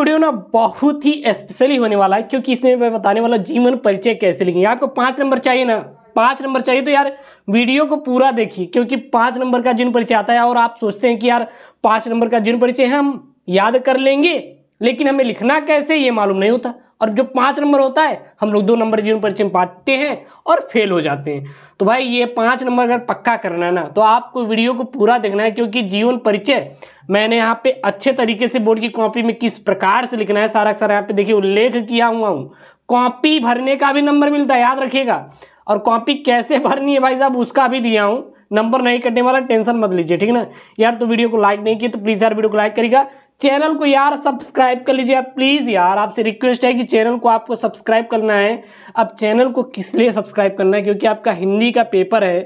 video ना बहुत ही specially होने वाला है क्योंकि इसमें मैं बताने वाला जीवन परिचय कैसे लिखेंगे आपको पाँच नंबर चाहिए ना पाँच नंबर चाहिए तो यार वीडियो को पूरा देखिए क्योंकि पाँच नंबर का जीवन परिचय आता है और आप सोचते हैं कि यार पाँच नंबर का जीवन परिचय हम याद कर लेंगे लेकिन हमें लिखना कैसे ये मालूम नहीं होता और जो पाँच नंबर होता है हम लोग दो नंबर जीवन परिचय में पाते हैं और फेल हो जाते हैं तो भाई ये पाँच नंबर अगर पक्का करना है ना तो आपको वीडियो को पूरा देखना है क्योंकि जीवन परिचय मैंने यहाँ पे अच्छे तरीके से बोर्ड की कॉपी में किस प्रकार से लिखना है सारा अक्सर यहाँ पे देखिए उल्लेख किया हुआ हूँ कॉपी भरने का भी नंबर मिलता है याद रखिएगा और कॉपी कैसे भरनी है भाई साहब उसका भी दिया हूँ नंबर नहीं कटने वाला टेंशन मत लीजिए ठीक ना यार तो वीडियो को लाइक नहीं किया तो प्लीज़ यार वीडियो को लाइक करिएगा चैनल को यार सब्सक्राइब कर लीजिए प्लीज़ यार आपसे रिक्वेस्ट है कि चैनल को आपको सब्सक्राइब करना है अब चैनल को किस लिए सब्सक्राइब करना है क्योंकि आपका हिंदी का पेपर है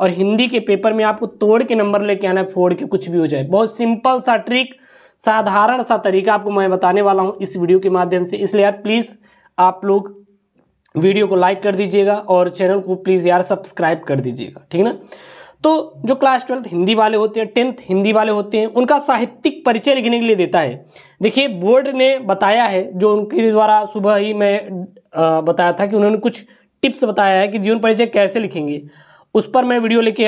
और हिंदी के पेपर में आपको तोड़ के नंबर लेके आना है फोड़ के कुछ भी हो जाए बहुत सिंपल सा ट्रिक साधारण सा तरीका आपको मैं बताने वाला हूँ इस वीडियो के माध्यम से इसलिए यार प्लीज़ आप लोग वीडियो को लाइक कर दीजिएगा और चैनल को प्लीज़ यार सब्सक्राइब कर दीजिएगा ठीक है ना तो जो क्लास ट्वेल्थ हिंदी वाले होते हैं टेंथ हिंदी वाले होते हैं उनका साहित्यिक परिचय लिखने के लिए देता है देखिए बोर्ड ने बताया है जो उनके द्वारा सुबह ही मैं बताया था कि उन्होंने कुछ टिप्स बताया है कि जीवन परिचय कैसे लिखेंगे उस पर मैं वीडियो लेके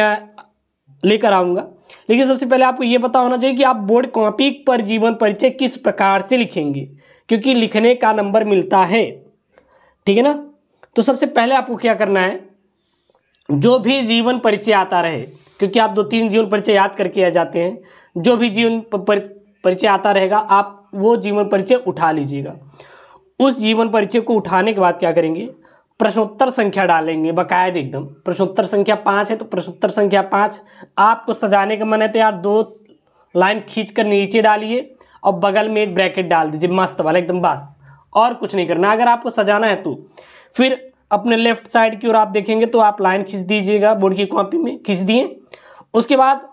लेकर आऊँगा लेकिन सबसे पहले आपको ये पता होना चाहिए कि आप बोर्ड कॉपी पर जीवन परिचय किस प्रकार से लिखेंगे क्योंकि लिखने का नंबर मिलता है ठीक है ना तो सबसे पहले आपको क्या करना है जो भी जीवन परिचय आता रहे क्योंकि आप दो तीन जीवन परिचय याद करके आ जाते हैं जो भी जीवन परिचय आता रहेगा आप वो जीवन परिचय उठा लीजिएगा उस जीवन परिचय को उठाने के बाद क्या करेंगे प्रश्नोत्तर संख्या डालेंगे बकायद एकदम प्रश्नोत्तर संख्या पाँच है तो प्रश्नोत्तर संख्या पाँच आपको सजाने का मन है तो यार दो लाइन खींच कर नीचे डालिए और बगल में एक ब्रैकेट डाल दीजिए मस्त वाला एकदम बस और कुछ नहीं करना अगर आपको सजाना है तो फिर अपने लेफ्ट साइड की ओर आप देखेंगे तो आप लाइन खींच दीजिएगा बोर्ड की कॉपी में खींच दिए उसके बाद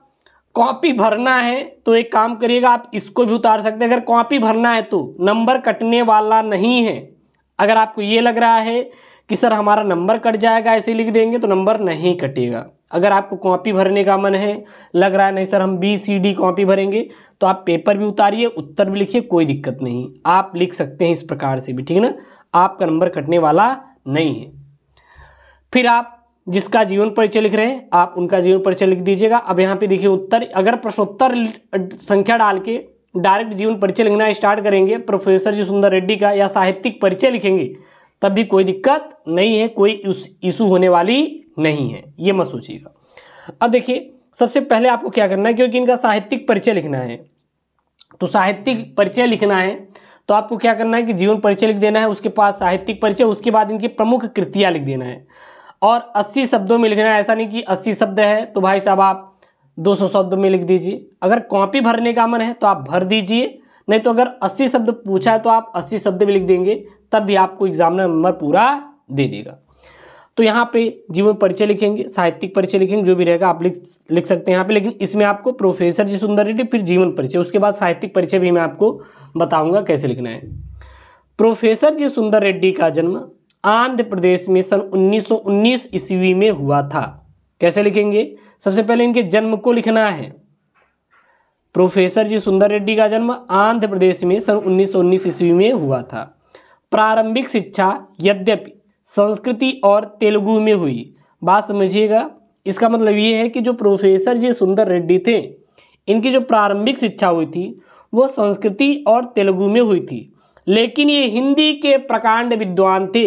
कॉपी भरना है तो एक काम करिएगा आप इसको भी उतार सकते हैं अगर कॉपी भरना है तो नंबर कटने वाला नहीं है अगर आपको ये लग रहा है कि सर हमारा नंबर कट जाएगा ऐसे लिख देंगे तो नंबर नहीं कटेगा अगर आपको कॉपी भरने का मन है लग रहा है नहीं सर हम बी सी डी कॉपी भरेंगे तो आप पेपर भी उतारिए उत्तर भी लिखिए कोई दिक्कत नहीं आप लिख सकते हैं इस प्रकार से भी ठीक है ना आपका नंबर कटने वाला नहीं है फिर आप जिसका जीवन परिचय लिख रहे हैं आप उनका जीवन परिचय लिख दीजिएगा अब यहाँ पे देखिए उत्तर अगर प्रश्नोत्तर संख्या डाल के डायरेक्ट जीवन परिचय लिखना स्टार्ट करेंगे प्रोफेसर जी सुंदर रेड्डी का या साहित्यिक परिचय लिखेंगे तब भी कोई दिक्कत नहीं है कोई इशू होने वाली नहीं है ये मत सोचिएगा अब देखिए सबसे पहले आपको क्या करना है क्योंकि इनका साहित्यिक परिचय लिखना है तो साहित्यिक परिचय लिखना है तो आपको क्या करना है कि जीवन परिचय लिख देना है उसके पास साहित्यिक परिचय उसके बाद इनकी प्रमुख कृतियाँ लिख देना है और 80 शब्दों में लिखना है ऐसा नहीं कि 80 शब्द है तो भाई साहब आप 200 शब्दों में लिख दीजिए अगर कॉपी भरने का मन है तो आप भर दीजिए नहीं तो अगर 80 शब्द पूछा है तो आप 80 शब्द भी लिख देंगे तब भी आपको एग्जाम नंबर पूरा दे देगा तो यहाँ पे जीवन परिचय लिखेंगे साहित्यिक परिचय लिखेंगे जो भी रहेगा आप लिख लिख सकते हैं यहाँ पे लेकिन इसमें आपको प्रोफेसर जी सुंदर रेड्डी फिर जीवन परिचय उसके बाद साहित्यिक परिचय भी मैं आपको बताऊंगा कैसे लिखना है प्रोफेसर जी सुंदर रेड्डी का जन्म आंध्र प्रदेश में सन 1919 ईस्वी में हुआ था कैसे लिखेंगे सबसे पहले इनके जन्म को लिखना है प्रोफेसर जी सुंदर रेड्डी का जन्म आंध्र प्रदेश में सन उन्नीस ईस्वी में हुआ था प्रारंभिक शिक्षा यद्यपि संस्कृति और तेलुगु में हुई बात समझिएगा इसका मतलब ये है कि जो प्रोफेसर जी सुंदर रेड्डी थे इनकी जो प्रारंभिक शिक्षा हुई थी वो संस्कृति और तेलुगु में हुई थी लेकिन ये हिंदी के प्रकांड विद्वान थे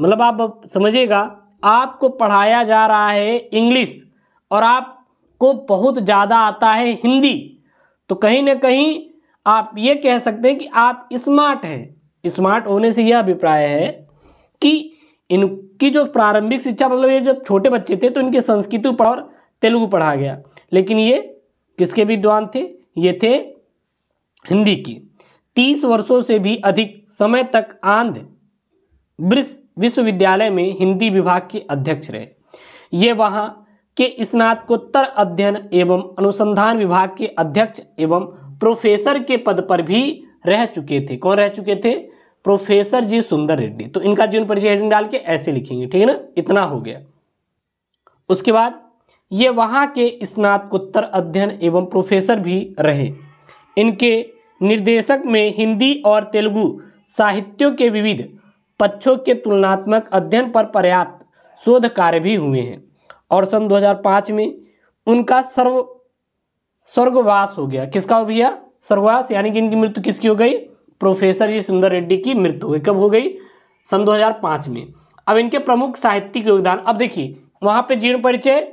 मतलब आप समझिएगा आपको पढ़ाया जा रहा है इंग्लिश और आप को बहुत ज़्यादा आता है हिंदी तो कहीं ना कहीं आप ये कह सकते हैं कि आप स्मार्ट हैं स्मार्ट होने से यह अभिप्राय है कि इनकी जो प्रारंभिक शिक्षा मतलब ये जब छोटे बच्चे थे तो इनके संस्कृत और तेलुगु पढ़ा गया लेकिन ये किसके विद्वान थे ये थे हिंदी की तीस वर्षों से भी अधिक समय तक आंध्र विश्वविद्यालय में हिंदी विभाग के अध्यक्ष रहे ये वहाँ के स्नातकोत्तर अध्ययन एवं अनुसंधान विभाग के अध्यक्ष एवं प्रोफेसर के पद पर भी रह चुके थे कौन रह चुके थे प्रोफेसर जी सुंदर रेड्डी तो इनका जीवन परिचय हेडिंग डाल के ऐसे लिखेंगे ठीक है ना इतना हो गया उसके बाद ये वहाँ के स्नातकोत्तर अध्ययन एवं प्रोफेसर भी रहे इनके निर्देशक में हिंदी और तेलुगु साहित्यों के विविध पक्षों के तुलनात्मक अध्ययन पर पर्याप्त शोध कार्य भी हुए हैं और सन 2005 में उनका सर्व स्वर्गवास हो गया किसका हो भैया स्वर्गवास यानी कि इनकी मृत्यु किसकी हो गई प्रोफेसर जी सुंदर रेड्डी की मृत्यु हो गई कब हो गई सन 2005 में अब इनके प्रमुख साहित्यिक योगदान अब देखिए वहाँ पे जीर्ण परिचय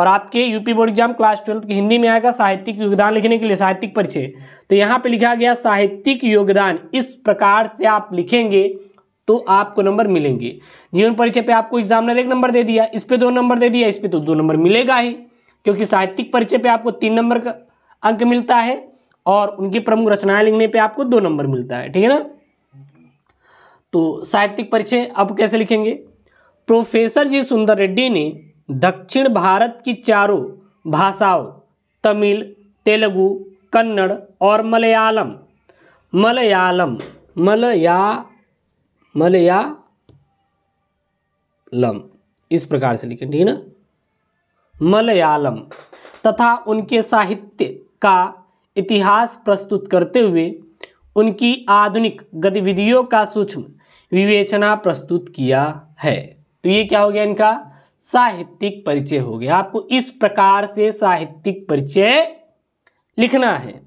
और आपके UP board exam class twelfth की हिंदी में आएगा साहित्यिक योगदान लिखने के लिए साहित्यिक परिचय तो यहाँ पे लिखा गया साहित्यिक योगदान इस प्रकार से आप लिखेंगे तो आपको नंबर मिलेंगे जीवन परिचय पे आपको एग्जामिनर एक नंबर दे दिया इस पर दो नंबर दे दिया इस पे तो दो नंबर मिलेगा ही क्योंकि साहित्यिक परिचय पे आपको तीन नंबर का अंक मिलता है और उनकी प्रमुख रचनाएं लिखने पे आपको दो नंबर मिलता है ठीक है ना तो साहित्यिक परिचय अब कैसे लिखेंगे प्रोफेसर जी सुंदर रेड्डी ने दक्षिण भारत की चारों भाषाओं तमिल तेलुगु कन्नड़ और मलयालम मलयालम मलया लम इस प्रकार से लिखें ठीक है ना मलयालम तथा उनके साहित्य का इतिहास प्रस्तुत करते हुए उनकी आधुनिक गतिविधियों का सूक्ष्म विवेचना प्रस्तुत किया है तो ये क्या हो गया इनका साहित्यिक परिचय हो गया आपको इस प्रकार से साहित्यिक परिचय लिखना है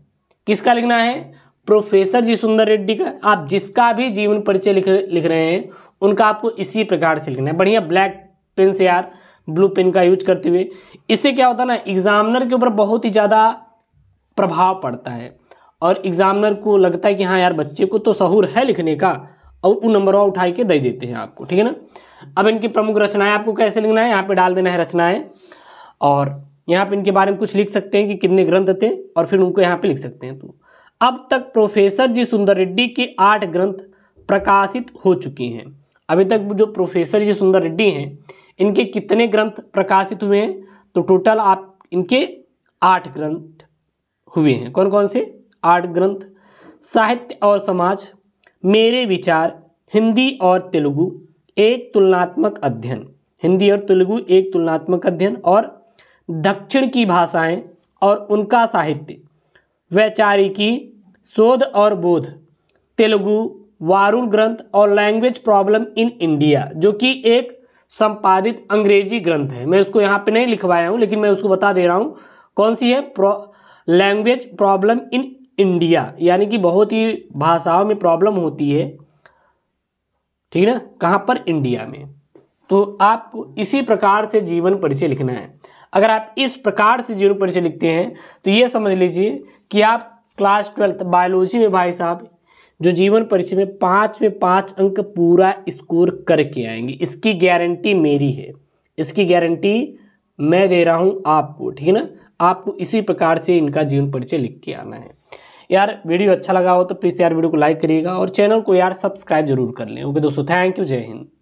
किसका लिखना है प्रोफेसर जी सुंदर रेड्डी का आप जिसका भी जीवन परिचय लिख लिख रहे हैं उनका आपको इसी प्रकार से लिखना है बढ़िया ब्लैक पेन से यार ब्लू पेन का यूज करते हुए इससे क्या होता है ना एग्जामिनर के ऊपर बहुत ही ज़्यादा प्रभाव पड़ता है और एग्जामिनर को लगता है कि हाँ यार बच्चे को तो सहूर है लिखने का और वो नंबरवा उठा के दे देते हैं आपको ठीक है ना अब इनकी प्रमुख रचनाएं आपको कैसे लिखना है यहाँ पे डाल देना है रचनाएं और यहाँ पे इनके बारे में कुछ लिख सकते हैं कि कितने ग्रंथ थे और फिर उनको यहाँ पे लिख सकते हैं तो अब तक प्रोफेसर जी सुंदर रेड्डी के आठ ग्रंथ प्रकाशित हो चुके हैं अभी तक जो प्रोफेसर जी सुंदर रेड्डी हैं इनके कितने ग्रंथ प्रकाशित हुए हैं तो टोटल आप इनके आठ ग्रंथ हुए हैं कौन कौन से आठ ग्रंथ साहित्य और समाज मेरे विचार हिंदी और तेलुगु एक तुलनात्मक अध्ययन हिंदी और तेलुगु एक तुलनात्मक अध्ययन और दक्षिण की भाषाएं और उनका साहित्य वैचारिकी शोध और बोध तेलुगु वारुल ग्रंथ और लैंग्वेज प्रॉब्लम इन इंडिया जो कि एक संपादित अंग्रेजी ग्रंथ है मैं उसको यहाँ पे नहीं लिखवाया हूँ लेकिन मैं उसको बता दे रहा हूँ कौन सी है लैंग्वेज प्रॉब्लम इन इंडिया यानी कि बहुत ही भाषाओं में प्रॉब्लम होती है ठीक है ना कहाँ पर इंडिया में तो आपको इसी प्रकार से जीवन परिचय लिखना है अगर आप इस प्रकार से जीरो परिचय लिखते हैं तो ये समझ लीजिए कि आप क्लास ट्वेल्थ बायोलॉजी में भाई साहब जो जीवन परिचय में पाँच में पाँच अंक पूरा स्कोर करके आएंगे इसकी गारंटी मेरी है इसकी गारंटी मैं दे रहा हूँ आपको ठीक है ना आपको इसी प्रकार से इनका जीवन परिचय लिख के आना है यार वीडियो अच्छा लगा हो तो प्लीज़ यार वीडियो को लाइक करिएगा और चैनल को यार सब्सक्राइब जरूर कर लें ओके दोस्तों थैंक यू जय हिंद